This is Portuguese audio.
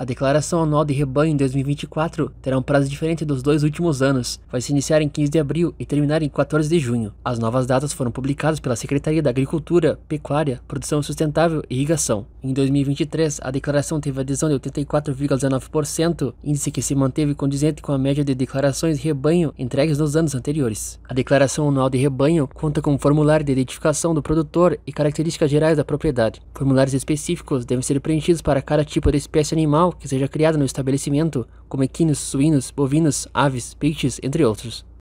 A declaração anual de rebanho em 2024 terá um prazo diferente dos dois últimos anos. Vai se iniciar em 15 de abril e terminar em 14 de junho. As novas datas foram publicadas pela Secretaria da Agricultura, Pecuária, Produção Sustentável e Irrigação. Em 2023, a declaração teve adesão de 84,19%, índice que se manteve condizente com a média de declarações rebanho entregues nos anos anteriores. A declaração anual de rebanho conta com um formulário de identificação do produtor e características gerais da propriedade. Formulários específicos devem ser preenchidos para cada tipo de espécie animal que seja criada no estabelecimento, como equinos, suínos, bovinos, aves, peixes, entre outros.